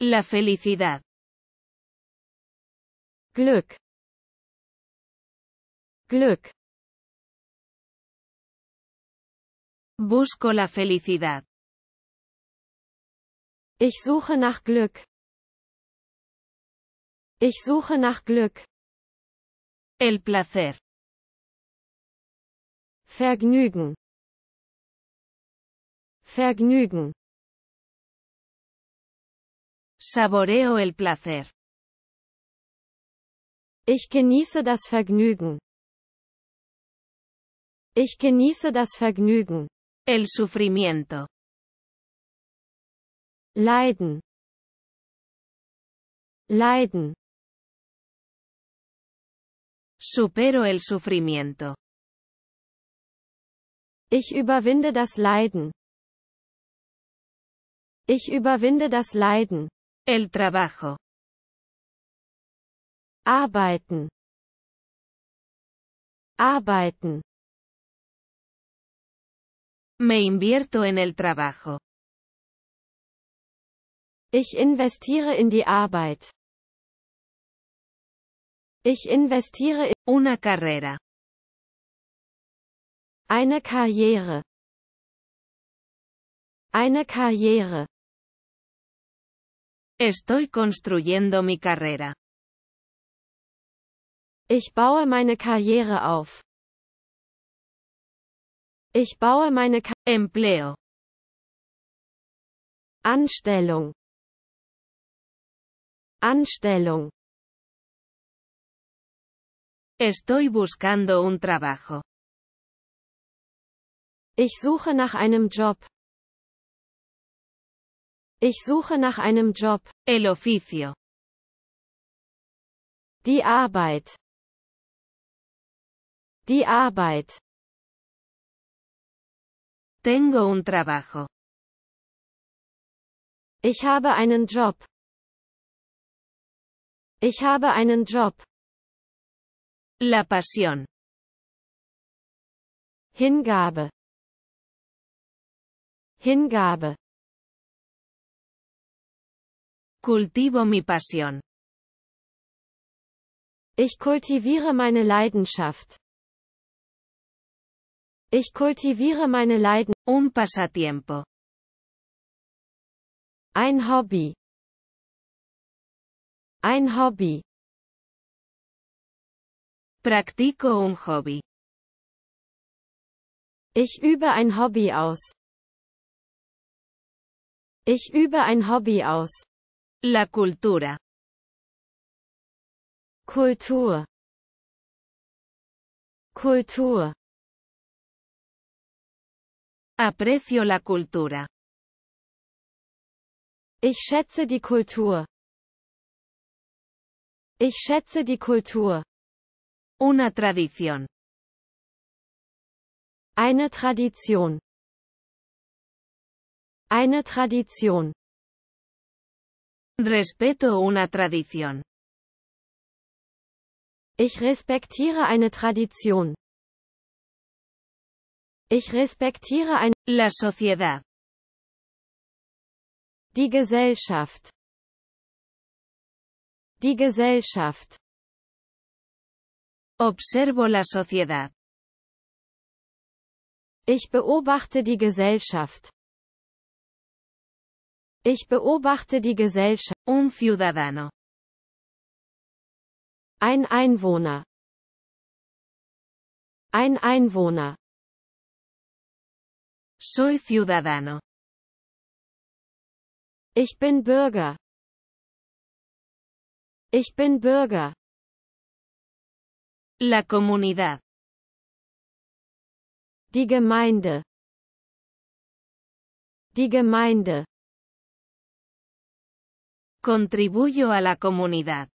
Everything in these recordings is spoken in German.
La felicidad. Glück. Glück. Busco la felicidad. Ich suche nach Glück. Ich suche nach Glück. El placer. Vergnügen. Vergnügen. Saboreo el placer. Ich genieße das Vergnügen. Ich genieße das Vergnügen. El sufrimiento. Leiden. Leiden. Supero el sufrimiento. Ich überwinde das Leiden. Ich überwinde das Leiden. El trabajo. Arbeiten. Arbeiten. Me invierto en el trabajo. Ich investiere in die Arbeit. Ich investiere in una carrera. Eine Karriere. Eine Karriere. Estoy construyendo mi carrera. Ich baue meine Karriere auf. Ich baue meine Ka Empleo. Anstellung. Anstellung. Estoy buscando un trabajo. Ich suche nach einem Job. Ich suche nach einem Job. El oficio. Die Arbeit. Die Arbeit. Tengo un trabajo. Ich habe einen Job. Ich habe einen Job. La pasión. Hingabe. Hingabe. Cultivo mi pasión. Ich kultiviere meine Leidenschaft. Ich kultiviere meine Leiden. Un pasatiempo. Ein Hobby. Ein Hobby. Practico un hobby. Ich übe ein Hobby aus. Ich übe ein Hobby aus. La cultura. Kultur. Kultur. Aprecio la cultura. Ich schätze die Kultur. Ich schätze die Kultur. Una tradición. Eine Tradition. Eine Tradition. Respeto una tradición. Ich respektiere eine Tradition. Ich respektiere ein La sociedad. Die Gesellschaft. Die Gesellschaft. Observo la sociedad. Ich beobachte die Gesellschaft. Ich beobachte die Gesellschaft. Un ciudadano. Ein Einwohner. Ein Einwohner. Soy ciudadano. Ich bin Bürger. Ich bin Bürger. La comunidad. Die Gemeinde. Die Gemeinde. Contribuyo a la comunidad.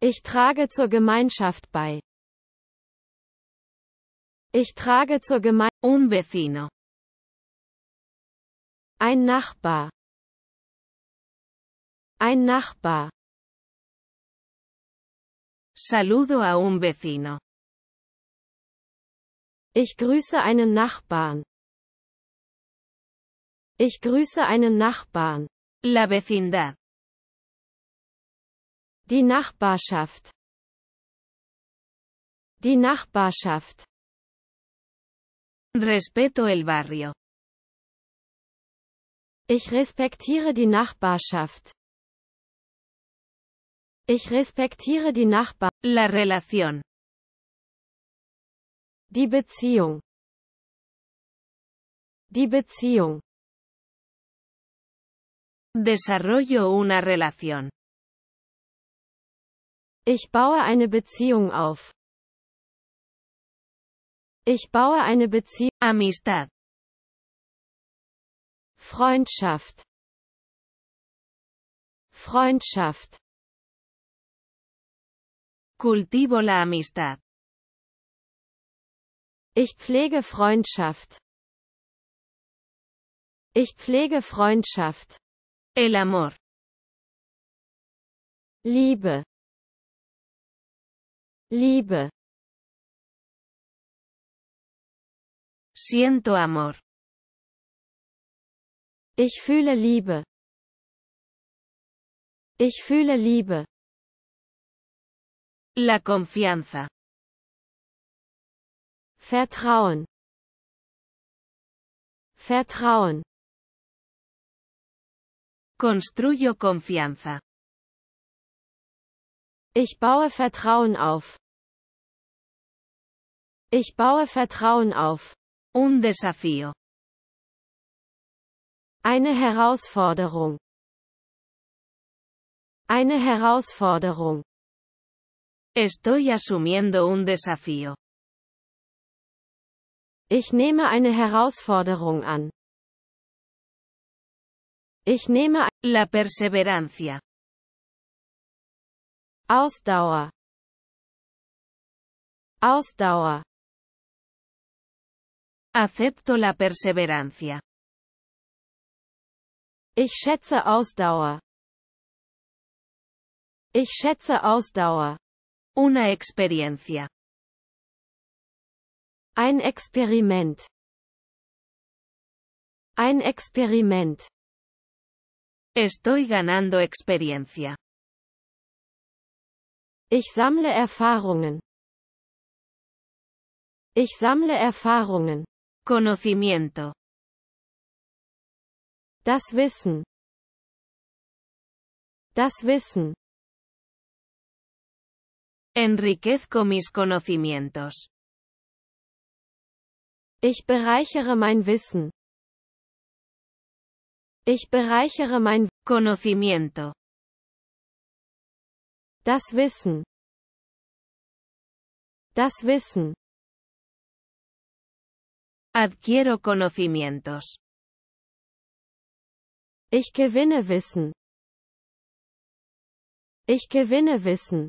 Ich trage zur Gemeinschaft bei. Ich trage zur Gemeinschaft. Un vecino. Ein Nachbar. Ein Nachbar. Saludo a un vecino. Ich grüße einen Nachbarn. Ich grüße einen Nachbarn. La vecindad. Die Nachbarschaft. Die Nachbarschaft. Respeto el barrio. Ich respektiere die Nachbarschaft. Ich respektiere die Nachbar. La relación. Die Beziehung. Die Beziehung. Desarrollo una relación. Ich baue eine Beziehung auf. Ich baue eine Beziehung. Amistad. Freundschaft. Freundschaft. Cultivo la amistad. Ich pflege Freundschaft. Ich pflege Freundschaft. El amor. Liebe. Liebe. Siento amor. Ich fühle Liebe. Ich fühle Liebe. La confianza. Vertrauen. Vertrauen. Construyo confianza. Ich baue Vertrauen auf. Ich baue Vertrauen auf. Un desafío. Eine Herausforderung. Eine Herausforderung. Estoy asumiendo un desafío. Ich nehme eine Herausforderung an. Ich nehme la perseverancia. Ausdauer. Ausdauer. Acepto la perseverancia. Ich schätze Ausdauer. Ich schätze Ausdauer. Una experiencia. Ein Experiment. Ein Experiment. Estoy ganando experiencia. Ich sammle Erfahrungen. Ich sammle Erfahrungen. Conocimiento. Das Wissen. Das Wissen. Enriquezco mis conocimientos. Ich bereichere mein Wissen. Ich bereichere mein Conocimiento. Das Wissen. Das Wissen. Adquiero conocimientos. Ich gewinne Wissen. Ich gewinne Wissen.